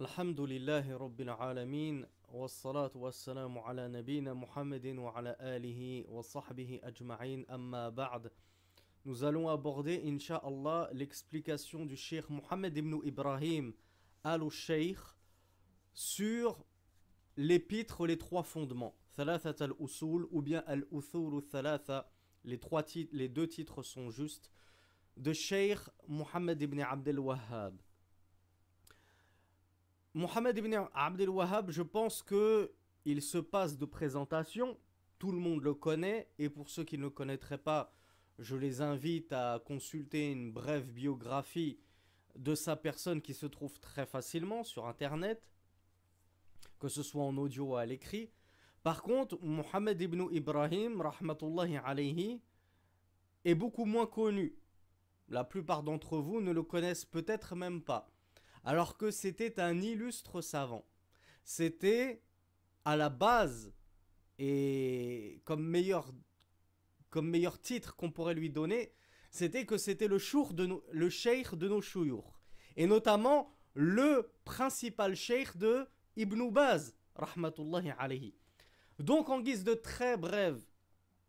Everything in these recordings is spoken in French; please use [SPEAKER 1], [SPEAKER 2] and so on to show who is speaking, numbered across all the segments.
[SPEAKER 1] الحمد لله رب العالمين والصلاة والسلام على نبينا محمد وعلى آله وصحبه أجمعين أما بعد Nous allons aborder, Inch'Allah, l'explication du Cheikh Mohamed ibn Ibrahim al-Sheikh sur l'épître Les Trois Fondements, Thalathat al-Usul ou bien al-Uthul al-Thalatha, les, trois les deux titres sont justes, de Sheikh Mohamed ibn Abdel Wahhab. Mohamed Ibn Abdel Wahab, je pense que il se passe de présentation, tout le monde le connaît, et pour ceux qui ne le connaîtraient pas, je les invite à consulter une brève biographie de sa personne qui se trouve très facilement sur Internet, que ce soit en audio ou à l'écrit. Par contre, Mohamed ibn Ibrahim, rahmatullahi alayhi, est beaucoup moins connu. La plupart d'entre vous ne le connaissent peut-être même pas alors que c'était un illustre savant. C'était à la base et comme meilleur, comme meilleur titre qu'on pourrait lui donner, c'était que c'était le chour de nos, le cheikh de nos Et notamment le principal cheikh de Ibn Baz, rahmatullahi alayhi. Donc en guise de très brève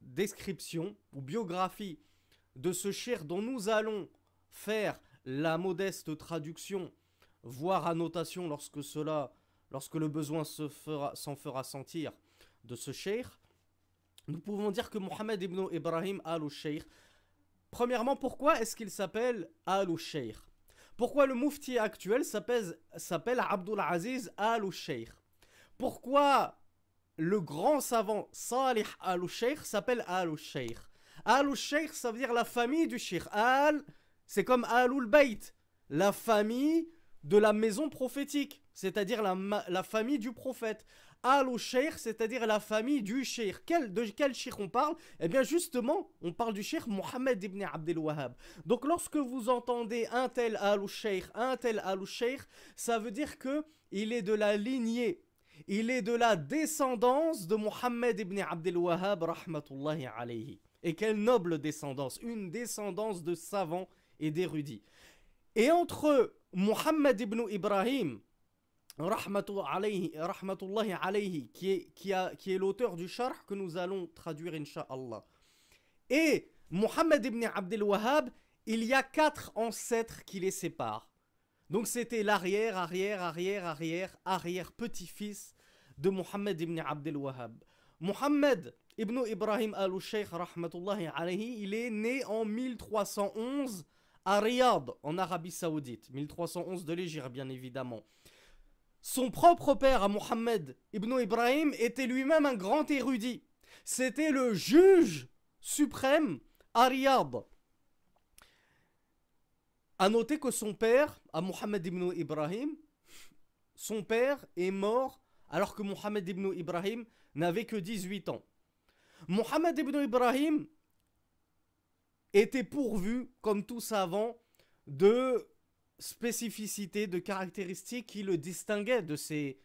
[SPEAKER 1] description ou biographie de ce cheikh dont nous allons faire la modeste traduction voire annotation lorsque cela, lorsque le besoin s'en fera, sentir de ce cheikh, nous pouvons dire que Mohamed ibn Ibrahim al-Sheikh, premièrement, pourquoi est-ce qu'il s'appelle al-Sheikh Pourquoi le mufti actuel s'appelle Abdul Aziz al-Sheikh Pourquoi le grand savant Salih al-Sheikh s'appelle al-Sheikh Al-Sheikh, ça veut dire la famille du Sheikh. Al, c'est comme Al-Bayt, la famille de la maison prophétique, c'est-à-dire la, la, famille du prophète. al sheikh c'est-à-dire la famille du sheikh. Quel, de quel sheikh on parle Eh bien justement, on parle du sheikh Mohammed ibn Abdel Wahhab. Donc lorsque vous entendez un tel al sheikh un tel al sheikh ça veut dire que il est de la lignée, il est de la descendance de Mohammed ibn Abdel Wahhab, rahmatullahi alayhi. Et quelle noble descendance, une descendance de savants et d'érudits. Et entre Mohammed ibn Ibrahim, rahmatullahi alayhi, qui est, l'auteur du charh que nous allons traduire, inshallah. Et Mohammed ibn Abdel Wahab, il y a quatre ancêtres qui les séparent. Donc c'était l'arrière, arrière, arrière, arrière, arrière petit-fils de Mohammed ibn Abdel Wahhab. Mohammed ibn Ibrahim al-Sheikh, rahmatullahi alayhi, il est né en 1311 à en Arabie Saoudite, 1311 de l'Égypte, bien évidemment. Son propre père, à Mohammed ibn Ibrahim, était lui-même un grand érudit. C'était le juge suprême à A noter que son père, à Mohammed ibn Ibrahim, son père est mort alors que Mohammed ibn Ibrahim n'avait que 18 ans. Mohammed ibn Ibrahim était pourvu, comme tout savant, de spécificités, de caractéristiques qui le distinguaient de ses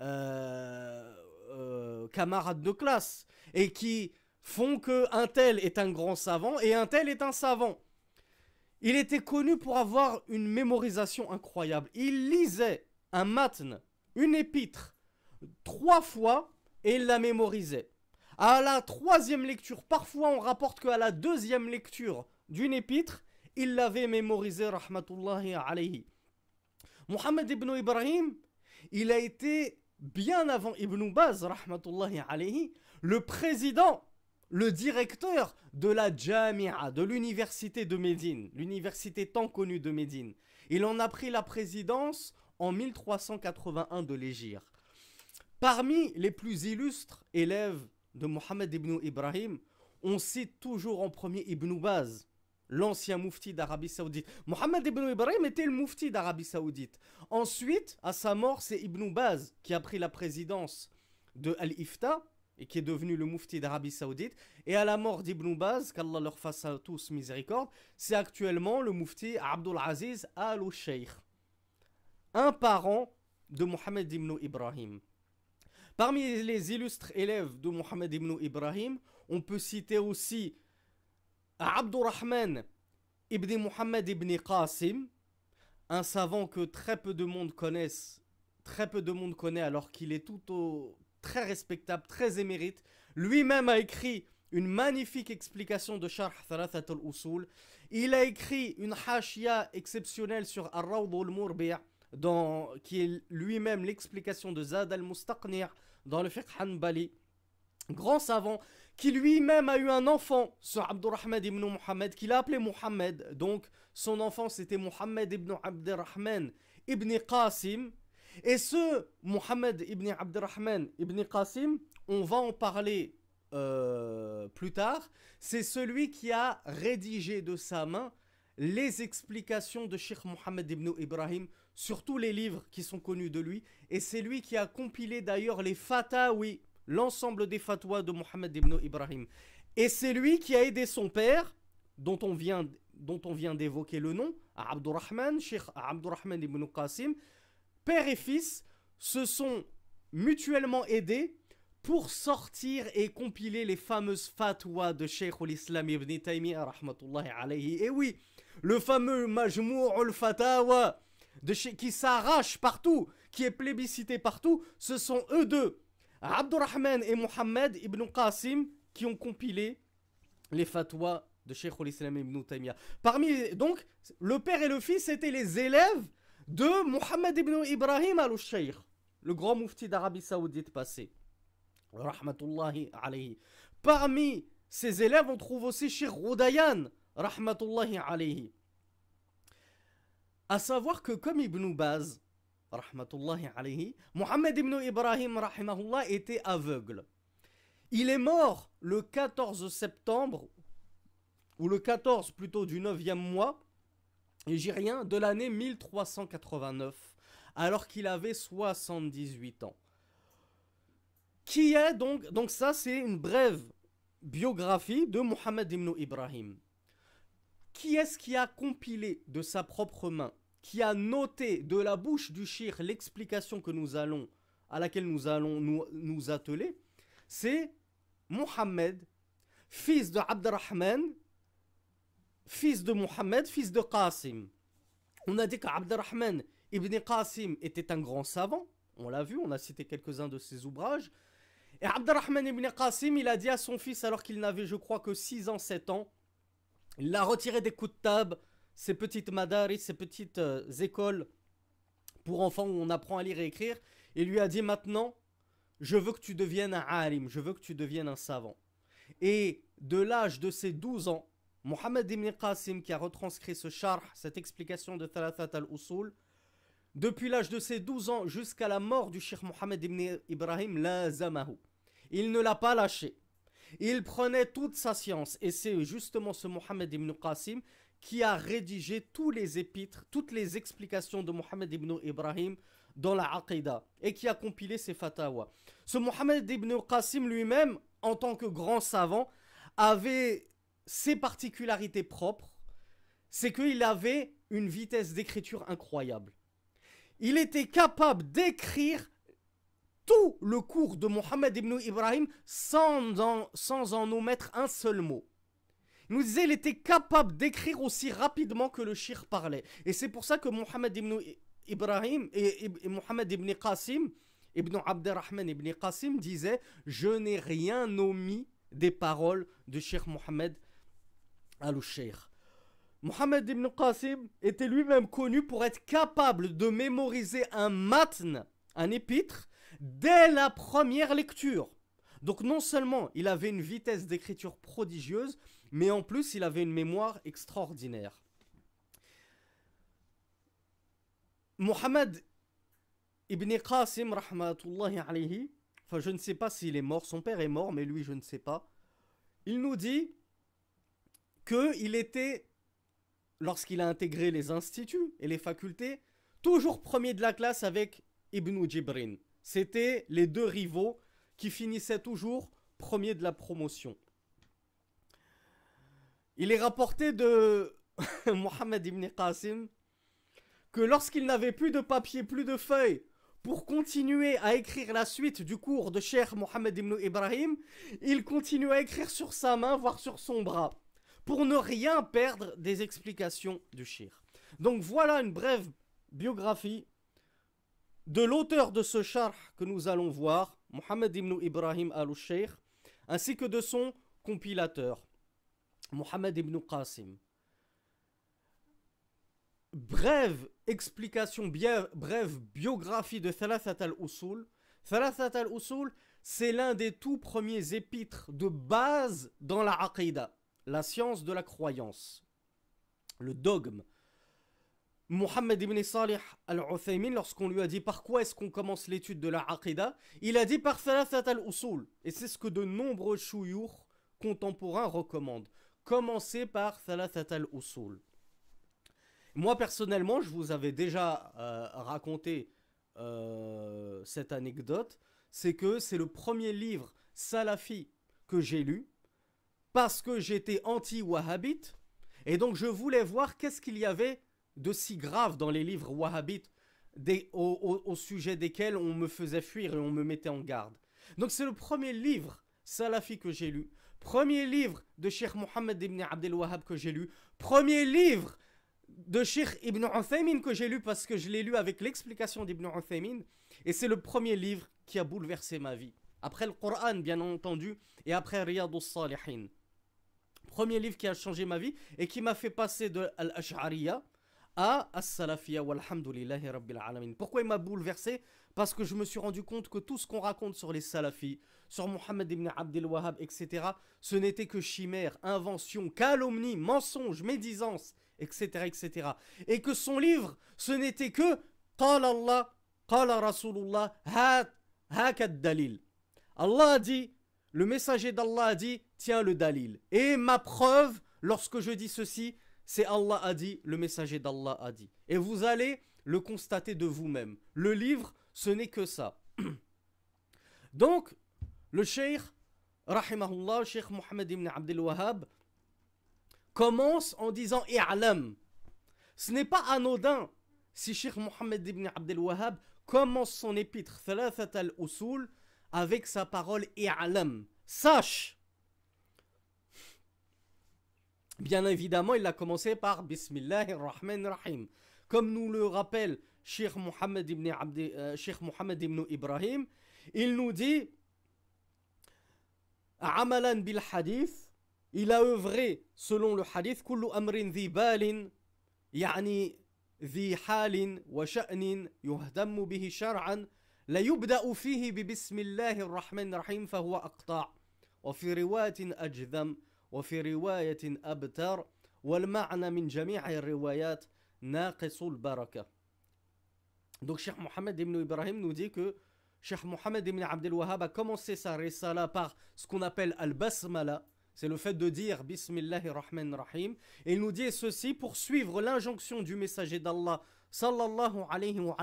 [SPEAKER 1] euh, euh, camarades de classe et qui font que un tel est un grand savant et un tel est un savant. Il était connu pour avoir une mémorisation incroyable. Il lisait un matne, une épître, trois fois et il la mémorisait à la troisième lecture, parfois on rapporte qu'à la deuxième lecture d'une épître, il l'avait mémorisé, rahmatullahi alayhi. Mohamed ibn Ibrahim, il a été, bien avant Ibn Baz, rahmatullahi alayhi, le président, le directeur de la Jamia, de l'université de Médine, l'université tant connue de Médine. Il en a pris la présidence en 1381 de l'Égir. Parmi les plus illustres élèves de Mohamed ibn Ibrahim, on cite toujours en premier Ibn Baz, l'ancien moufti d'Arabie Saoudite. Mohamed ibn Ibrahim était le moufti d'Arabie Saoudite. Ensuite, à sa mort, c'est Ibn Baz qui a pris la présidence de Al-Ifta et qui est devenu le moufti d'Arabie Saoudite. Et à la mort d'Ibn Baz, qu'Allah leur fasse à tous miséricorde, c'est actuellement le moufti Abdul Aziz al-Sheikh. Un parent de Mohamed ibn Ibrahim. Parmi les illustres élèves de Mohamed ibn Ibrahim, on peut citer aussi Abdurrahman ibn Mohamed ibn Qasim, un savant que très peu de monde connaissent, très peu de monde connaît alors qu'il est tout au très respectable, très émérite. Lui-même a écrit une magnifique explication de Sharh Thalathat al-Usul. Il a écrit une hachia exceptionnelle sur Ar-Rawd al-Murbi' qui est lui-même l'explication de Zad al-Mustaqni' dans le fiqh Hanbali, grand savant, qui lui-même a eu un enfant, ce Abdurrahman ibn Muhammad, qu'il a appelé Muhammad. Donc, son enfant, c'était Muhammad ibn Abdurrahman ibn Qasim. Et ce Muhammad ibn Abdurrahman ibn Qasim, on va en parler euh, plus tard, c'est celui qui a rédigé de sa main les explications de Sheikh Muhammad ibn Ibrahim Surtout les livres qui sont connus de lui. Et c'est lui qui a compilé d'ailleurs les oui l'ensemble des fatwas de Mohammed ibn Ibrahim. Et c'est lui qui a aidé son père, dont on vient, dont on vient d'évoquer le nom, Abdurrahman, Sheikh Abdurrahman ibn Qasim. Père et fils se sont mutuellement aidés pour sortir et compiler les fameuses fatwas de Sheikh al-Islam ibn Taymiyyah, rahmatullahi alayhi. Et oui, le fameux Majmou al-Fatawa, chez, qui s'arrache partout, qui est plébiscité partout, ce sont eux deux, Abdurrahman et Mohammed ibn Qasim, qui ont compilé les fatwas de Cheikh al-Islam ibn Taymiyyah. Parmi, donc, le père et le fils étaient les élèves de Mohammed ibn Ibrahim al-Sheikh, le grand mufti d'Arabie Saoudite passé. Rahmatullahi Parmi ces élèves, on trouve aussi Cheikh Roudayan, Rahmatullahi alayhi. À savoir que comme Ibn Baz, rahmatullahi alayhi, Muhammad ibn Ibrahim était aveugle. Il est mort le 14 septembre, ou le 14 plutôt du 9e mois, rien, de l'année 1389, alors qu'il avait 78 ans. Qui est donc, donc ça c'est une brève biographie de Muhammad ibn Ibrahim. Qui est-ce qui a compilé de sa propre main, qui a noté de la bouche du shir l'explication que nous allons, à laquelle nous allons nous, atteler C'est Mohamed, fils de Abdurrahman, fils de Mohamed, fils de Qasim. On a dit qu'Abdurrahman ibn Qasim était un grand savant. On l'a vu, on a cité quelques-uns de ses ouvrages. Et Abdurrahman ibn Qasim, il a dit à son fils, alors qu'il n'avait, je crois, que 6 ans, 7 ans, il la retiré des coups de table, ces petites madaris, ces petites euh, écoles pour enfants où on apprend à lire et écrire, Il lui a dit maintenant, je veux que tu deviennes un alim, je veux que tu deviennes un savant. Et de l'âge de ses 12 ans, Mohamed Ibn Qasim, qui a retranscrit ce char, cette explication de Thalathat al-Usul, depuis l'âge de ses 12 ans jusqu'à la mort du Cheikh Mohamed Ibn Ibrahim, Il ne l'a pas lâché. Il prenait toute sa science. Et c'est justement ce Mohammed ibn Qasim qui a rédigé tous les épîtres, toutes les explications de Mohammed ibn Ibrahim dans la Aqidah et qui a compilé ses fatawas. Ce Mohammed ibn Qasim lui-même, en tant que grand savant, avait ses particularités propres, c'est qu'il avait une vitesse d'écriture incroyable. Il était capable d'écrire tout le cours de Mohammed ibn Ibrahim sans en, sans en omettre un seul mot. Il nous disait il était capable d'écrire aussi rapidement que le chir parlait. Et c'est pour ça que Mohammed ibn Ibrahim et, Mohammed ibn Qasim, ibn Abderrahman ibn Qasim disait Je n'ai rien omis des paroles de chir Mohammed al-Sheikh. Mohammed ibn Qasim était lui-même connu pour être capable de mémoriser un matn, un épître, dès la première lecture. Donc non seulement il avait une vitesse d'écriture prodigieuse, mais en plus il avait une mémoire extraordinaire. Mohamed ibn Qasim, rahmatullahi alayhi, enfin je ne sais pas s'il est mort, son père est mort, mais lui je ne sais pas, il nous dit qu'il était, lorsqu'il a intégré les instituts et les facultés, toujours premier de la classe avec Ibn Jibrin. C'était les deux rivaux qui finissaient toujours premier de la promotion. Il est rapporté de Mohamed Ibn Qasim que lorsqu'il n'avait plus de papier, plus de feuilles, pour continuer à écrire la suite du cours de Cheikh Mohamed Ibn Ibrahim, il continuait à écrire sur sa main, voire sur son bras, pour ne rien perdre des explications du Cheikh. Donc voilà une brève biographie de l'auteur de ce char que nous allons voir, Mohamed ibn Ibrahim al-Sheikh, ainsi que de son compilateur, Mohamed ibn Qasim. Brève explication, brève biographie de Thalathat al-Usul. Thalathat al-Usul, c'est l'un des tout premiers épîtres de base dans la Aqidah, la science de la croyance, le dogme, Mohamed ibn Salih al-Uthaymin, lorsqu'on lui a dit par quoi est-ce qu'on commence l'étude de la Aqidah, il a dit par Thalathat al-Usul. Et c'est ce que de nombreux chouyours contemporains recommandent. Commencez par Thalathat al-Usul. Moi personnellement, je vous avais déjà euh, raconté euh, cette anecdote, c'est que c'est le premier livre salafi que j'ai lu parce que j'étais anti-wahhabite et donc je voulais voir qu'est-ce qu'il y avait de si grave dans les livres wahhabites des, au, sujet desquels on me faisait fuir et on me mettait en garde. Donc c'est le premier livre salafi que j'ai lu, premier livre de Sheikh Mohammed ibn Abdel Wahhab que j'ai lu, premier livre de Sheikh ibn Uthaymin que j'ai lu parce que je l'ai lu avec l'explication d'Ibn Uthaymin et c'est le premier livre qui a bouleversé ma vie. Après le Coran bien entendu et après Riyad al-Salihin. Premier livre qui a changé ma vie et qui m'a fait passer de al à as alamin. Pourquoi il m'a bouleversé Parce que je me suis rendu compte que tout ce qu'on raconte sur les salafis, sur Mohammed ibn Abdel etc., ce n'était que chimère, invention, calomnie, mensonge, médisance, etc., etc. Et que son livre, ce n'était que Qala Allah, Qala Rasulullah, Dalil. Allah a dit, le messager d'Allah a dit, tiens le Dalil. Et ma preuve, lorsque je dis ceci, c'est Allah a dit, le messager d'Allah a dit. Et vous allez le constater de vous-même. Le livre, ce n'est que ça. Donc, le cheikh, rahimahullah, cheikh Mohammed ibn Abdel Wahhab, commence en disant I'lam. Ce n'est pas anodin si cheikh Mohammed ibn Abdel Wahhab commence son épître, Thalathat al-Usul, avec sa parole I'lam. Sache Bien évidemment, il a commencé par Bismillah Rahman Rahim. Comme nous le rappelle Sheikh euh, Mohammed ibn, Ibrahim, il nous dit Amalan bil hadith, il a œuvré selon le hadith Kullu amrin dhi balin, yani dhi halin wa sha'nin yuhdamu bihi shar'an, la yubda'u fihi bi bismillahir rahmanir rahim Fahwa aqta' wa fi ajdam. Donc Cheikh Mohamed Ibn Ibrahim nous dit que Cheikh Mohamed Ibn Abdel Wahhab a commencé sa risala par ce qu'on appelle al-basmala, c'est le fait de dire Bismillahir Rahman Rahim. Et il nous dit ceci pour suivre l'injonction du messager d'Allah sallallahu alayhi wa,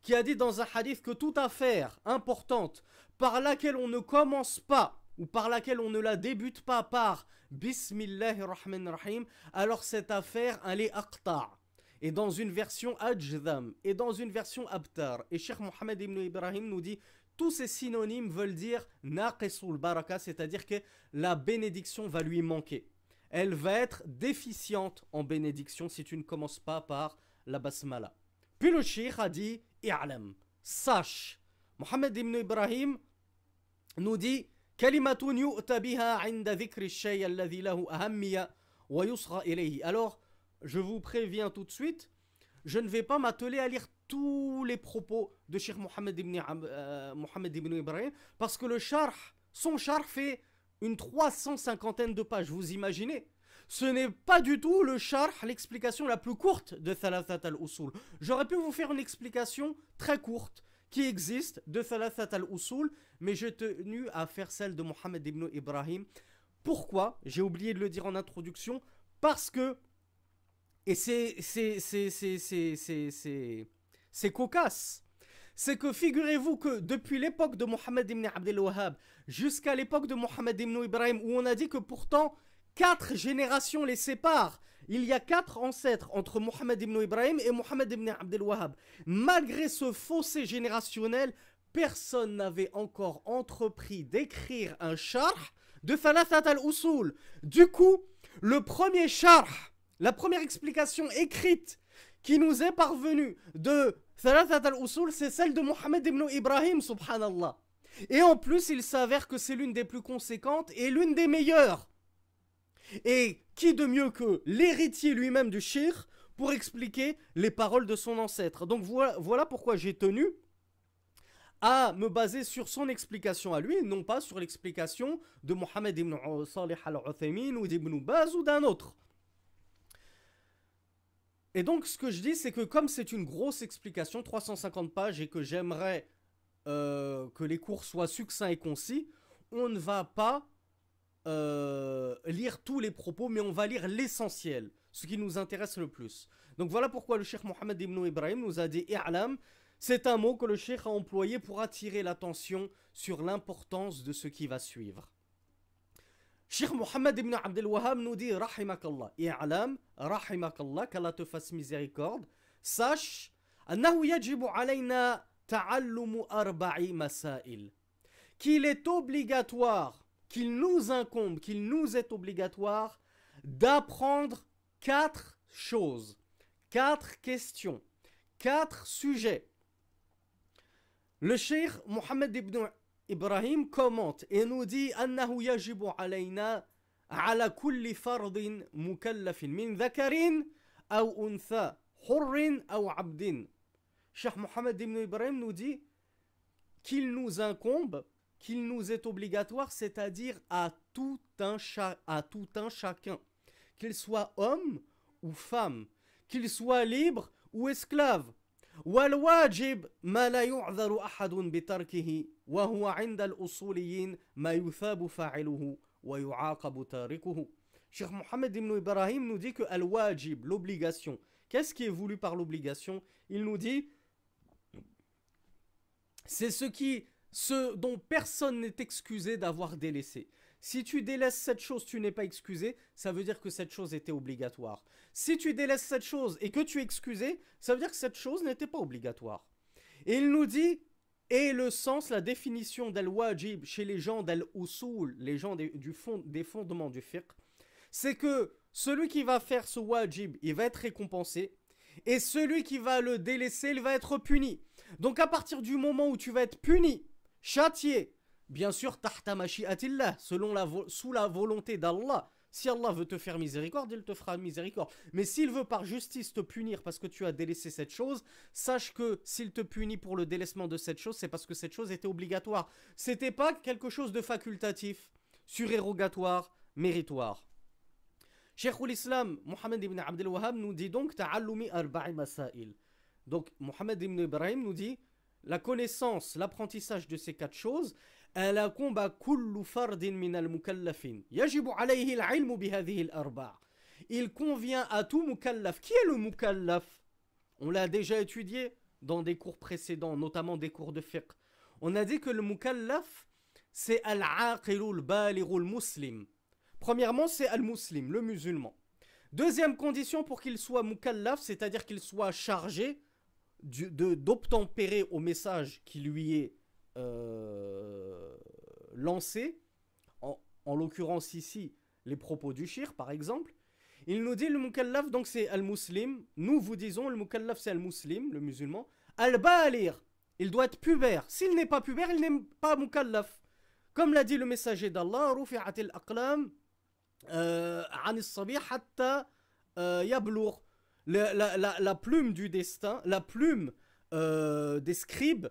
[SPEAKER 1] qui a dit dans un hadith que toute affaire importante par laquelle on ne commence pas ou par laquelle on ne la débute pas par Bismillahirrahmanirrahim, alors cette affaire, elle est aqta' et dans une version Ajdam, et dans une version Abtar. Et Cheikh Mohamed Ibn Ibrahim nous dit tous ces synonymes veulent dire Naqisul Baraka, c'est-à-dire que la bénédiction va lui manquer. Elle va être déficiente en bénédiction si tu ne commences pas par la basmala. Puis le Cheikh a dit I'alam, sache. Mohamed Ibn Ibrahim nous dit alors, je vous préviens tout de suite, je ne vais pas m'atteler à lire tous les propos de Cheikh Mohamed euh, ibn, Ibrahim parce que le char, son char fait une trois 350 de pages, vous imaginez ce n'est pas du tout le char, l'explication la plus courte de Thalathat al-Usul. J'aurais pu vous faire une explication très courte, qui existe de Thalathat al-Usul, mais j'ai tenu à faire celle de Mohamed ibn Ibrahim. Pourquoi J'ai oublié de le dire en introduction, parce que, et c'est c'est cocasse, c'est que figurez-vous que depuis l'époque de Mohamed ibn Abdel Wahab, jusqu'à l'époque de Mohamed ibn Ibrahim, où on a dit que pourtant Quatre générations les séparent. Il y a quatre ancêtres entre Mohamed ibn Ibrahim et Mohamed ibn Abdel Wahab. Malgré ce fossé générationnel, personne n'avait encore entrepris d'écrire un char de Thalathat al-Usul. Du coup, le premier char, la première explication écrite qui nous est parvenue de Thalathat al-Usul, c'est celle de Mohamed ibn Ibrahim, subhanallah. Et en plus, il s'avère que c'est l'une des plus conséquentes et l'une des meilleures. Et qui de mieux que l'héritier lui-même du Shir pour expliquer les paroles de son ancêtre. Donc voilà, pourquoi j'ai tenu à me baser sur son explication à lui, non pas sur l'explication de Mohamed ibn Salih al-Uthaymin ou d'Ibn Baz ou d'un autre. Et donc ce que je dis, c'est que comme c'est une grosse explication, 350 pages, et que j'aimerais euh, que les cours soient succincts et concis, on ne va pas euh, lire tous les propos, mais on va lire l'essentiel, ce qui nous intéresse le plus. Donc voilà pourquoi le cheikh Mohamed Ibn Ibrahim nous a dit I'lam, c'est un mot que le cheikh a employé pour attirer l'attention sur l'importance de ce qui va suivre. Cheikh Mohamed Ibn Abdel Wahab nous dit Rahimakallah, I'lam, Rahimakallah, qu'Allah te fasse miséricorde, sache, qu'il est obligatoire qu'il nous incombe, qu'il nous est obligatoire d'apprendre quatre choses, quatre questions, quatre sujets. Le cheikh Mohamed ibn Ibrahim commente et nous dit أنه يجب علينا على كل فرد مكلف من zakarin ou untha hurrin ou abdin). Cheikh Mohamed ibn Ibrahim nous dit qu'il nous incombe qu'il nous est obligatoire, c'est-à-dire à tout un, à tout un chacun, qu'il soit homme ou femme, qu'il soit libre ou esclave. والواجب ما لا يعذر أحد بتركه وهو عند الأصوليين ما Wa Cheikh Mohamed Ibn Ibrahim nous dit que al l'obligation, qu'est-ce qui est voulu par l'obligation Il nous dit, c'est ce qui ce dont personne n'est excusé d'avoir délaissé. Si tu délaisses cette chose, tu n'es pas excusé, ça veut dire que cette chose était obligatoire. Si tu délaisses cette chose et que tu es excusé, ça veut dire que cette chose n'était pas obligatoire. Et il nous dit, et le sens, la définition d'al-wajib chez les gens d'al-usul, les gens des, du fond, des fondements du fiqh, c'est que celui qui va faire ce wajib, il va être récompensé, et celui qui va le délaisser, il va être puni. Donc à partir du moment où tu vas être puni, châtié. Bien sûr, tahta selon la sous la volonté d'Allah. Si Allah veut te faire miséricorde, il te fera miséricorde. Mais s'il veut par justice te punir parce que tu as délaissé cette chose, sache que s'il te punit pour le délaissement de cette chose, c'est parce que cette chose était obligatoire. C'était pas quelque chose de facultatif, surérogatoire, méritoire. Cheikh l'Islam Mohammed ibn Abdel nous dit donc Donc Mohamed ibn Ibrahim nous dit la connaissance, l'apprentissage de ces quatre choses, elle combat kullu fardin min al-mukallafin. Yajibu alayhi Il convient à tout mukallaf. Qui est le mukallaf On l'a déjà étudié dans des cours précédents, notamment des cours de fiqh. On a dit que le mukallaf, c'est al-aqilul balirul muslim. Premièrement, c'est al-muslim, le musulman. Deuxième condition pour qu'il soit mukallaf, c'est-à-dire qu'il soit chargé d'obtempérer au message qui lui est euh, lancé, en, l'occurrence ici les propos du shir par exemple, il nous dit le mukallaf donc c'est al-muslim, nous vous disons le mukallaf c'est al-muslim, le musulman, al-balir, il doit être pubère, s'il n'est pas pubère il n'est pas mukallaf. Comme l'a dit le messager d'Allah, rufi'at al-aqlam euh, an hatta euh, yablour la, plume du destin, la plume euh, des scribes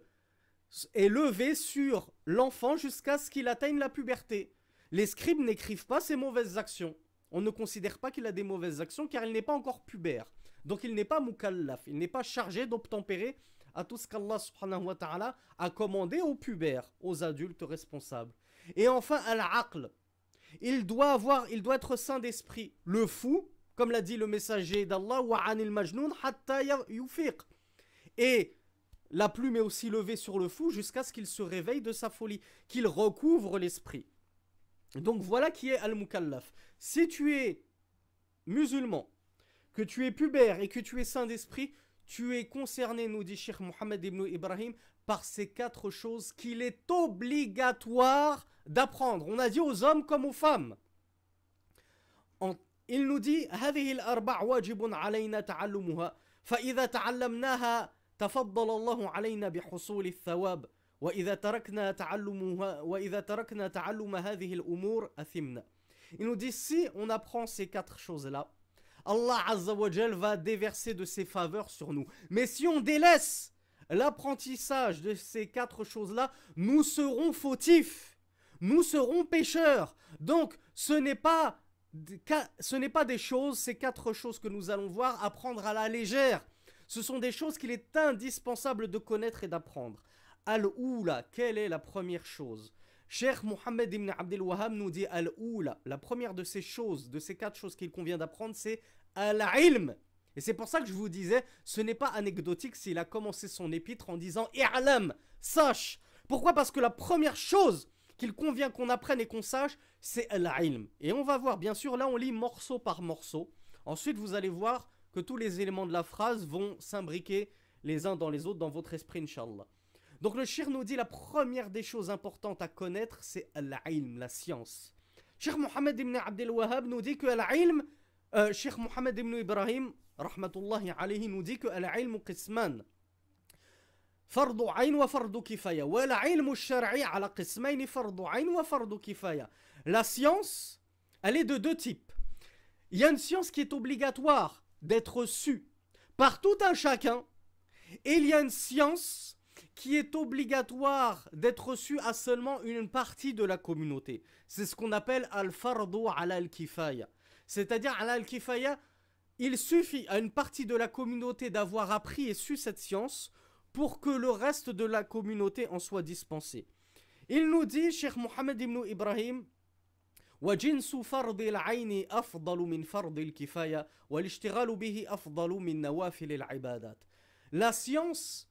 [SPEAKER 1] est levée sur l'enfant jusqu'à ce qu'il atteigne la puberté. Les scribes n'écrivent pas ses mauvaises actions. On ne considère pas qu'il a des mauvaises actions car il n'est pas encore pubère. Donc il n'est pas mukallaf, il n'est pas chargé d'obtempérer à tout ce qu'Allah subhanahu wa ta'ala a commandé aux pubères, aux adultes responsables. Et enfin, al-aql. Il doit avoir, il doit être saint d'esprit. Le fou comme l'a dit le messager d'Allah, Et la plume est aussi levée sur le fou jusqu'à ce qu'il se réveille de sa folie, qu'il recouvre l'esprit. Donc voilà qui est Al-Mukallaf. Si tu es musulman, que tu es pubère et que tu es saint d'esprit, tu es concerné, nous dit Sheikh Mohamed ibn Ibrahim, par ces quatre choses qu'il est obligatoire d'apprendre. On a dit aux hommes comme aux femmes. En il nous dit Il nous dit si on apprend ces quatre choses-là, Allah va déverser de ses faveurs sur nous. Mais si on délaisse l'apprentissage de ces quatre choses-là, nous serons fautifs, nous serons pécheurs. Donc ce n'est pas ce n'est pas des choses, ces quatre choses que nous allons voir, apprendre à la légère. Ce sont des choses qu'il est indispensable de connaître et d'apprendre. Al-Oula, quelle est la première chose Cheikh Mohammed ibn Abdel Wahab nous dit Al-Oula, la première de ces choses, de ces quatre choses qu'il convient d'apprendre, c'est Al-Ilm. Et c'est pour ça que je vous disais, ce n'est pas anecdotique s'il a commencé son épître en disant I'lam, sache. Pourquoi Parce que la première chose qu'il convient qu'on apprenne et qu'on sache, c'est al-ilm. Et on va voir, bien sûr, là on lit morceau par morceau. Ensuite, vous allez voir que tous les éléments de la phrase vont s'imbriquer les uns dans les autres dans votre esprit, inshallah. Donc le shir nous dit la première des choses importantes à connaître, c'est al-ilm, la science. Cheikh Mohamed ibn Abdel Wahab nous dit que al-ilm, euh, Cheikh ibn Ibrahim, rahmatullahi alayhi, nous dit que al-ilm qisman la science elle est de deux types il y a une science qui est obligatoire d'être su par tout un chacun et il y a une science qui est obligatoire d'être su à seulement une partie de la communauté. C'est ce qu'on appelle al-fardu ala al-kifaya. C'est-à-dire ala al-kifaya, il suffit à une partie de la communauté d'avoir appris et su cette science pour que le reste de la communauté en soit dispensé. Il nous dit, Cheikh Mohamed ibn Ibrahim, La science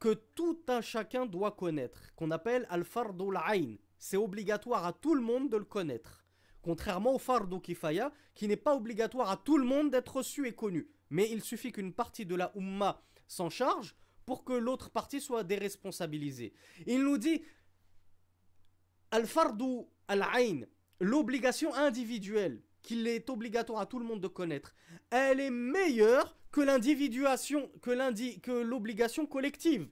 [SPEAKER 1] que tout un chacun doit connaître, qu'on appelle al-fardul ayn, c'est obligatoire à tout le monde de le connaître. Contrairement au fardou kifaya, qui n'est pas obligatoire à tout le monde d'être reçu et connu. Mais il suffit qu'une partie de la umma s'en charge pour que l'autre partie soit déresponsabilisée. Il nous dit Al-Fardu al-Ain, l'obligation individuelle qu'il est obligatoire à tout le monde de connaître, elle est meilleure que l'individuation, que l'obligation collective.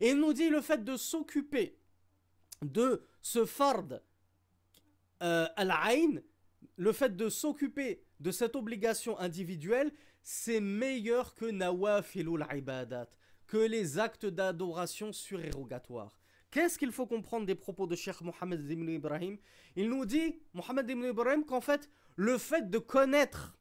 [SPEAKER 1] Et il nous dit le fait de s'occuper de ce fard euh, al-ain, le fait de s'occuper de cette obligation individuelle, c'est meilleur que nawafilul ibadat, que les actes d'adoration surérogatoires. Qu'est-ce qu'il faut comprendre des propos de Cheikh Mohammed ibn Ibrahim Il nous dit, Mohammed ibn Ibrahim, qu'en fait, le fait de connaître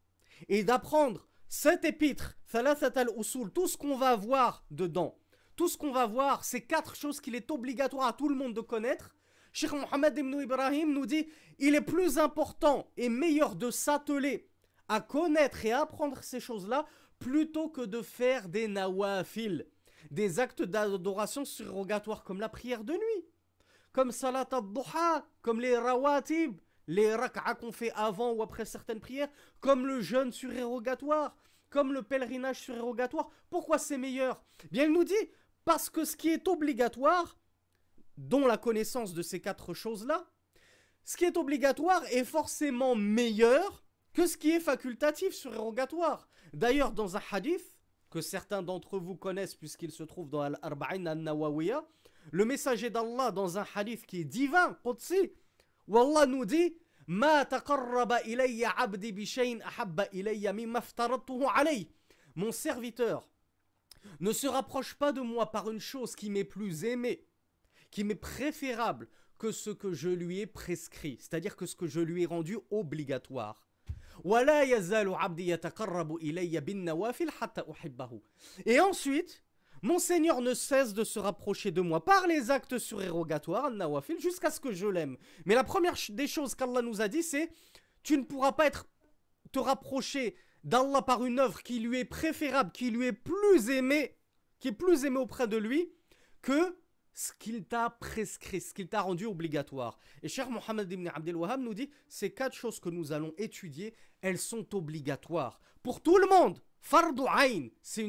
[SPEAKER 1] et d'apprendre cet épître, al-usul, tout ce qu'on va voir dedans, tout ce qu'on va voir, c'est quatre choses qu'il est obligatoire à tout le monde de connaître, Cheikh Mohammed ibn Ibrahim nous dit, il est plus important et meilleur de s'atteler à connaître et apprendre ces choses-là plutôt que de faire des nawafil, des actes d'adoration surrogatoires comme la prière de nuit, comme salat al-duha, comme les rawatib, les rak'a qu'on fait avant ou après certaines prières, comme le jeûne surrogatoire, comme le pèlerinage surrogatoire. Pourquoi c'est meilleur Bien, il nous dit parce que ce qui est obligatoire, dont la connaissance de ces quatre choses-là, ce qui est obligatoire est forcément meilleur que ce qui est facultatif, sur érogatoire. D'ailleurs, dans un hadith, que certains d'entre vous connaissent puisqu'il se trouve dans Al-Arba'in Al-Nawawiya, le messager d'Allah, dans un hadith qui est divin, Qudsi, où Allah nous dit Ma taqarraba ilayya abdi ahabba ilayya mimma alayhi »« Mon serviteur ne se rapproche pas de moi par une chose qui m'est plus aimée, qui m'est préférable que ce que je lui ai prescrit, c'est-à-dire que ce que je lui ai rendu obligatoire. Et ensuite, mon Seigneur ne cesse de se rapprocher de moi par les actes surérogatoires, nawafil, jusqu'à ce que je l'aime. Mais la première des choses qu'Allah nous a dit, c'est tu ne pourras pas être, te rapprocher d'Allah par une œuvre qui lui est préférable, qui lui est plus aimée, qui est plus aimée auprès de lui, que ce qu'il t'a prescrit, ce qu'il t'a rendu obligatoire. Et cher Mohammed ibn Abdel Wahhab nous dit ces quatre choses que nous allons étudier elles sont obligatoires pour tout le monde. Fardu Ayn, c'est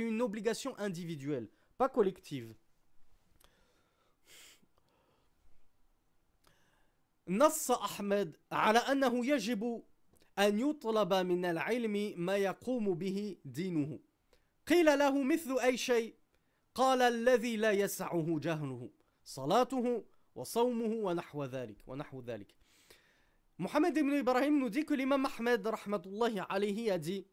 [SPEAKER 1] une obligation individuelle, pas collective. Nassa Ahmed, « A la anna hu yajibu an yutlaba min al-ilmi ma yaqoumu bihi dinuhu. Qila ay shay, qala alladhi la yasa'uhu jahnuhu. Salatuhu wa sawmuhu wa nahwa thalik. » Mohamed Ibn Ibrahim nous dit que l'imam Ahmed alayhi a dit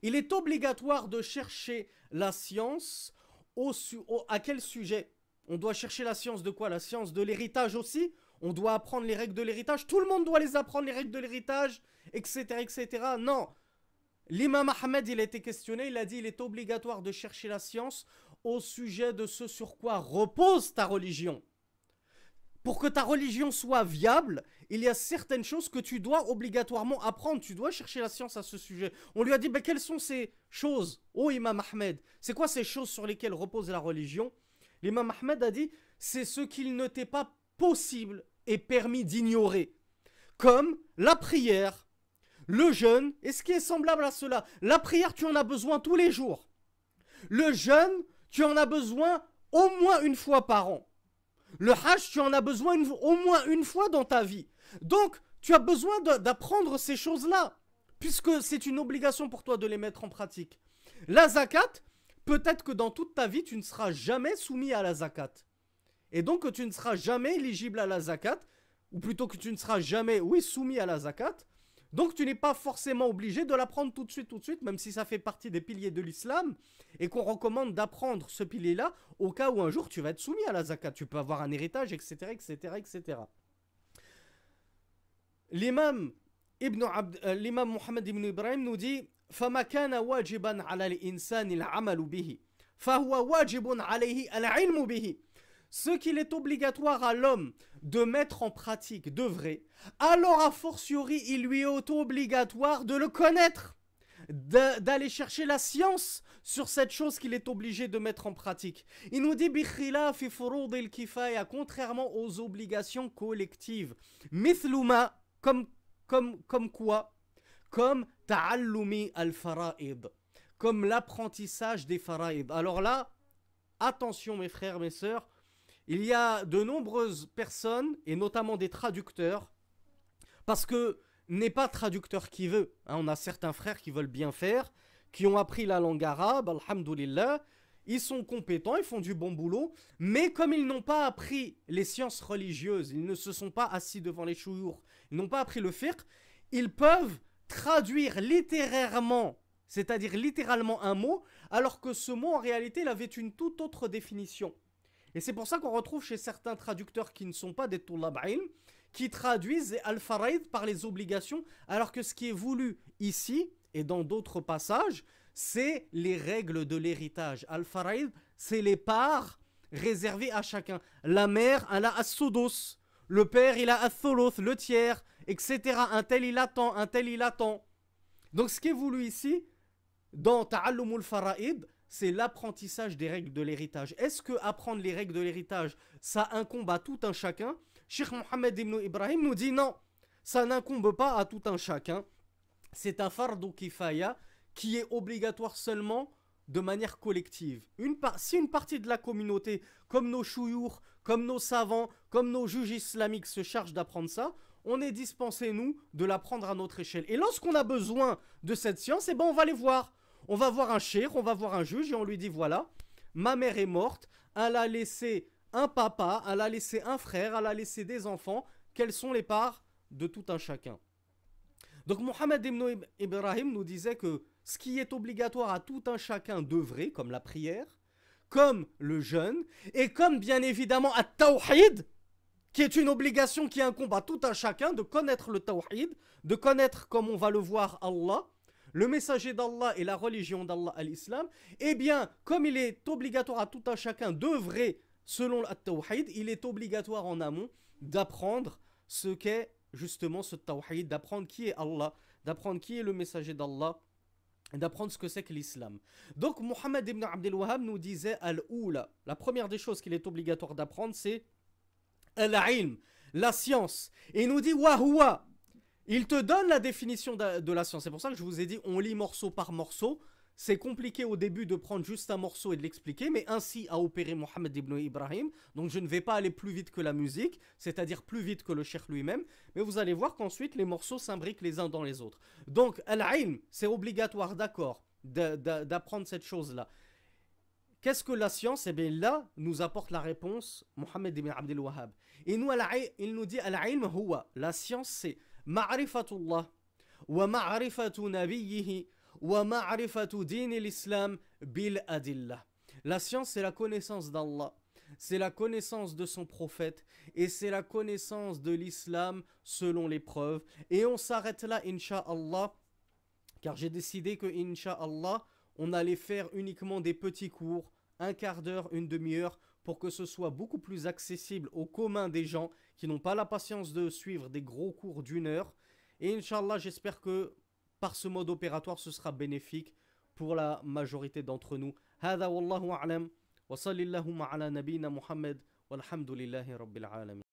[SPEAKER 1] Il est obligatoire de chercher la science au, à quel sujet On doit chercher la science de quoi La science de l'héritage aussi On doit apprendre les règles de l'héritage Tout le monde doit les apprendre, les règles de l'héritage, etc., etc. Non L'imam Ahmed, il a été questionné, il a dit il est obligatoire de chercher la science au sujet de ce sur quoi repose ta religion. Pour que ta religion soit viable, il y a certaines choses que tu dois obligatoirement apprendre. Tu dois chercher la science à ce sujet. On lui a dit, ben, quelles sont ces choses, ô oh, Imam Ahmed C'est quoi ces choses sur lesquelles repose la religion L'Imam Ahmed a dit, c'est ce qu'il ne t'est pas possible et permis d'ignorer. Comme la prière, le jeûne, et ce qui est semblable à cela. La prière, tu en as besoin tous les jours. Le jeûne, tu en as besoin au moins une fois par an. Le hajj, tu en as besoin au moins une fois dans ta vie. Donc, tu as besoin d'apprendre ces choses-là, puisque c'est une obligation pour toi de les mettre en pratique. La zakat, peut-être que dans toute ta vie, tu ne seras jamais soumis à la zakat. Et donc, tu ne seras jamais éligible à la zakat, ou plutôt que tu ne seras jamais, oui, soumis à la zakat. Donc tu n'es pas forcément obligé de l'apprendre tout de suite, tout de suite, même si ça fait partie des piliers de l'islam, et qu'on recommande d'apprendre ce pilier-là au cas où un jour tu vas être soumis à la zakat, tu peux avoir un héritage, etc., etc., etc. L'imam Ibn euh, Muhammad ibn Ibrahim nous dit bihi, al bihi »« ce qu'il est obligatoire à l'homme de mettre en pratique de vrai, alors a fortiori, il lui est auto-obligatoire de le connaître, d'aller chercher la science sur cette chose qu'il est obligé de mettre en pratique. Il nous dit bikhila fi furud kifaya contrairement aux obligations collectives. Mithluma comme comme comme quoi Comme ta'allumi al-fara'id, comme l'apprentissage des fara'id. Alors là, attention mes frères mes sœurs, il y a de nombreuses personnes, et notamment des traducteurs, parce que n'est pas traducteur qui veut. Hein. on a certains frères qui veulent bien faire, qui ont appris la langue arabe, alhamdoulilah, ils sont compétents, ils font du bon boulot, mais comme ils n'ont pas appris les sciences religieuses, ils ne se sont pas assis devant les chouyours, ils n'ont pas appris le fiqh, ils peuvent traduire littérairement, c'est-à-dire littéralement un mot, alors que ce mot en réalité il avait une toute autre définition. Et c'est pour ça qu'on retrouve chez certains traducteurs qui ne sont pas des Tulab qui traduisent al faraïd par les obligations, alors que ce qui est voulu ici et dans d'autres passages, c'est les règles de l'héritage. al faraïd c'est les parts réservées à chacun. La mère, elle a as Le père, il a as-tholoth, le tiers, etc. Un tel, il attend, un tel, il attend. Donc ce qui est voulu ici, dans Ta'allumul faraïd c'est l'apprentissage des règles de l'héritage. Est-ce que apprendre les règles de l'héritage, ça incombe à tout un chacun Cheikh Mohamed ibn Ibrahim nous dit non, ça n'incombe pas à tout un chacun. C'est un fardou kifaya qui est obligatoire seulement de manière collective. Une si une partie de la communauté, comme nos chouyours, comme nos savants, comme nos juges islamiques se chargent d'apprendre ça, on est dispensé, nous, de l'apprendre à notre échelle. Et lorsqu'on a besoin de cette science, eh ben, on va les voir. On va voir un cher, on va voir un juge et on lui dit voilà, ma mère est morte, elle a laissé un papa, elle a laissé un frère, elle a laissé des enfants. Quelles sont les parts de tout un chacun Donc Mohamed Ibn Ibrahim nous disait que ce qui est obligatoire à tout un chacun d'œuvrer, comme la prière, comme le jeûne, et comme bien évidemment à tawhid, qui est une obligation qui incombe à tout un chacun de connaître le tawhid, de connaître comme on va le voir Allah, le messager d'Allah et la religion d'Allah, à l'islam, eh bien, comme il est obligatoire à tout un chacun d'œuvrer selon le tawhid, il est obligatoire en amont d'apprendre ce qu'est justement ce tawhid, d'apprendre qui est Allah, d'apprendre qui est le messager d'Allah, d'apprendre ce que c'est que l'islam. Donc Muhammad ibn Abdel Wahab nous disait al-oula. La première des choses qu'il est obligatoire d'apprendre, c'est al-ilm, la science. Et il nous dit wahoua ». Il te donne la définition de la science. C'est pour ça que je vous ai dit, on lit morceau par morceau. C'est compliqué au début de prendre juste un morceau et de l'expliquer, mais ainsi a opéré Mohamed ibn Ibrahim. Donc je ne vais pas aller plus vite que la musique, c'est-à-dire plus vite que le cheikh lui-même, mais vous allez voir qu'ensuite les morceaux s'imbriquent les uns dans les autres. Donc al c'est obligatoire, d'accord, d'apprendre cette chose-là. Qu'est-ce que la science Eh bien là, nous apporte la réponse Mohamed ibn Abdel Et nous, il nous dit al-ilm la science c'est wa bil Adillah. La science, c'est la connaissance d'Allah, c'est la connaissance de son prophète et c'est la connaissance de l'islam selon les preuves. Et on s'arrête là, Inch'Allah, car j'ai décidé que, Inch'Allah, on allait faire uniquement des petits cours, un quart d'heure, une demi-heure, pour que ce soit beaucoup plus accessible au commun des gens qui n'ont pas la patience de suivre des gros cours d'une heure. Et Inch'Allah, j'espère que par ce mode opératoire, ce sera bénéfique pour la majorité d'entre nous. Hada wallahu a'lam wa